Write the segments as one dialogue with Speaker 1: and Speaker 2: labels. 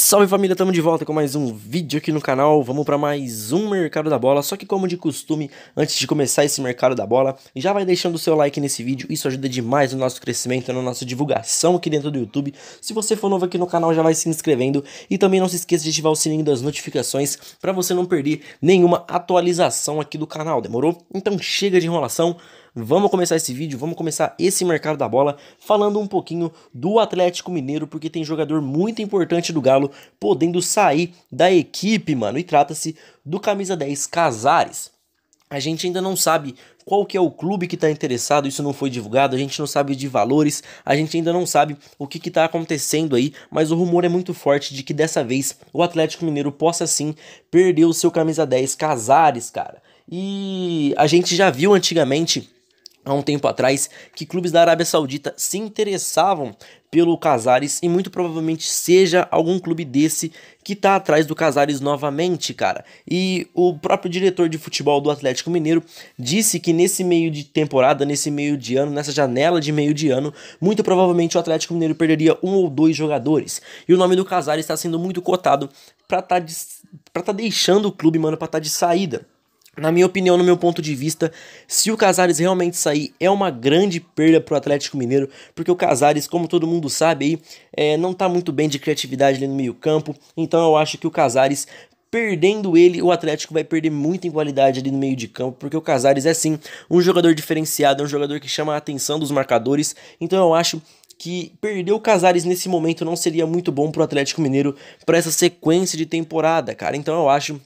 Speaker 1: Salve família, estamos de volta com mais um vídeo aqui no canal. Vamos para mais um mercado da bola. Só que como de costume, antes de começar esse mercado da bola, já vai deixando o seu like nesse vídeo. Isso ajuda demais no nosso crescimento, na nossa divulgação aqui dentro do YouTube. Se você for novo aqui no canal, já vai se inscrevendo e também não se esqueça de ativar o sininho das notificações para você não perder nenhuma atualização aqui do canal. Demorou? Então chega de enrolação. Vamos começar esse vídeo, vamos começar esse mercado da bola falando um pouquinho do Atlético Mineiro, porque tem jogador muito importante do Galo podendo sair da equipe, mano. E trata-se do camisa 10 Casares. A gente ainda não sabe qual que é o clube que está interessado, isso não foi divulgado, a gente não sabe de valores, a gente ainda não sabe o que está acontecendo aí, mas o rumor é muito forte de que dessa vez o Atlético Mineiro possa sim perder o seu camisa 10 Casares, cara. E a gente já viu antigamente há um tempo atrás que clubes da Arábia Saudita se interessavam pelo Casares e muito provavelmente seja algum clube desse que tá atrás do Casares novamente, cara. E o próprio diretor de futebol do Atlético Mineiro disse que nesse meio de temporada, nesse meio de ano, nessa janela de meio de ano, muito provavelmente o Atlético Mineiro perderia um ou dois jogadores. E o nome do Casares está sendo muito cotado para tá de... para tá deixando o clube, mano, para tá de saída. Na minha opinião, no meu ponto de vista, se o Casares realmente sair, é uma grande perda para o Atlético Mineiro, porque o Casares, como todo mundo sabe, aí, é, não está muito bem de criatividade ali no meio-campo. Então eu acho que o Casares perdendo ele, o Atlético vai perder muito em qualidade ali no meio de campo, porque o Casares é sim um jogador diferenciado, é um jogador que chama a atenção dos marcadores. Então eu acho que perder o Casares nesse momento não seria muito bom pro Atlético Mineiro para essa sequência de temporada, cara. Então eu acho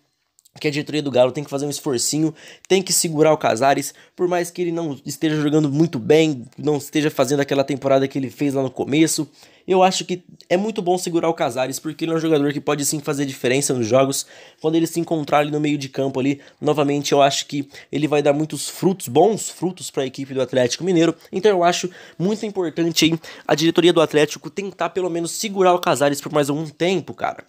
Speaker 1: que a diretoria do Galo tem que fazer um esforcinho, tem que segurar o Casares, por mais que ele não esteja jogando muito bem, não esteja fazendo aquela temporada que ele fez lá no começo. Eu acho que é muito bom segurar o Casares, porque ele é um jogador que pode sim fazer diferença nos jogos. Quando ele se encontrar ali no meio de campo ali, novamente eu acho que ele vai dar muitos frutos, bons frutos para a equipe do Atlético Mineiro. Então eu acho muito importante aí a diretoria do Atlético tentar pelo menos segurar o Casares por mais algum tempo, cara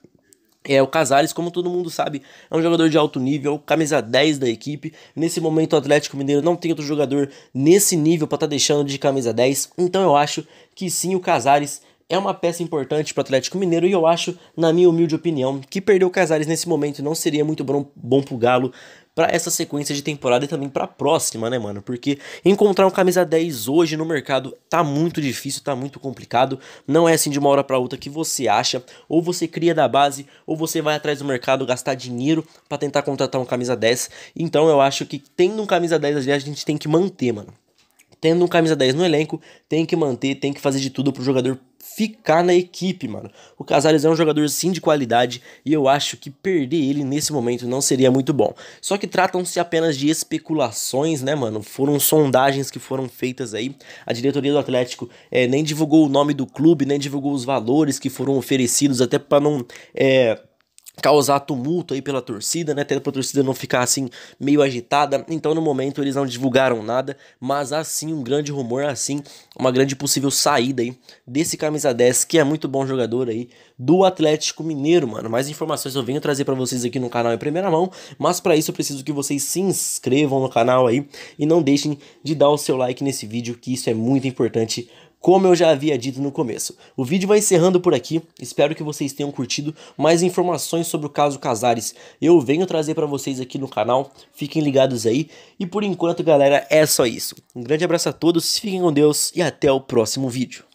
Speaker 1: é, o Casares, como todo mundo sabe, é um jogador de alto nível, camisa 10 da equipe. Nesse momento, o Atlético Mineiro não tem outro jogador nesse nível para estar tá deixando de camisa 10. Então, eu acho que sim, o Casares é uma peça importante para o Atlético Mineiro e eu acho, na minha humilde opinião, que perder o Casares nesse momento não seria muito bom, bom pro Galo para essa sequência de temporada e também para a próxima, né, mano? Porque encontrar um camisa 10 hoje no mercado tá muito difícil, tá muito complicado. Não é assim de uma hora para outra que você acha, ou você cria da base, ou você vai atrás do mercado gastar dinheiro para tentar contratar um camisa 10. Então eu acho que tendo um camisa 10 a gente tem que manter, mano. Tendo um camisa 10 no elenco, tem que manter, tem que fazer de tudo pro jogador ficar na equipe, mano. O Casares é um jogador sim de qualidade e eu acho que perder ele nesse momento não seria muito bom. Só que tratam-se apenas de especulações, né, mano? Foram sondagens que foram feitas aí. A diretoria do Atlético é, nem divulgou o nome do clube, nem divulgou os valores que foram oferecidos, até para não. É causar tumulto aí pela torcida, né? Tendo pra torcida não ficar assim meio agitada. Então, no momento, eles não divulgaram nada, mas assim um grande rumor, assim uma grande possível saída aí desse camisa 10, que é muito bom jogador aí do Atlético Mineiro, mano. Mais informações eu venho trazer para vocês aqui no canal em primeira mão, mas para isso eu preciso que vocês se inscrevam no canal aí e não deixem de dar o seu like nesse vídeo, que isso é muito importante como eu já havia dito no começo. O vídeo vai encerrando por aqui, espero que vocês tenham curtido. Mais informações sobre o caso Casares eu venho trazer para vocês aqui no canal, fiquem ligados aí. E por enquanto, galera, é só isso. Um grande abraço a todos, fiquem com Deus e até o próximo vídeo.